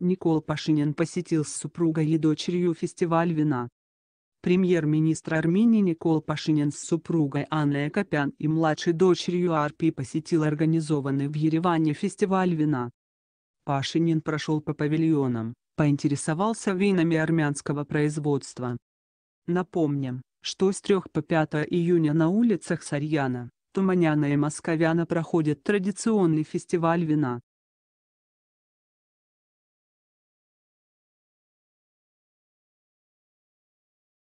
Никол Пашинин посетил с супругой и дочерью фестиваль вина. Премьер-министр Армении Никол Пашинин с супругой Анной Копян и младшей дочерью Арпи посетил организованный в Ереване фестиваль вина. Пашинин прошел по павильонам, поинтересовался винами армянского производства. Напомним, что с 3 по 5 июня на улицах Сарьяна, Туманяна и Московяна проходит традиционный фестиваль вина.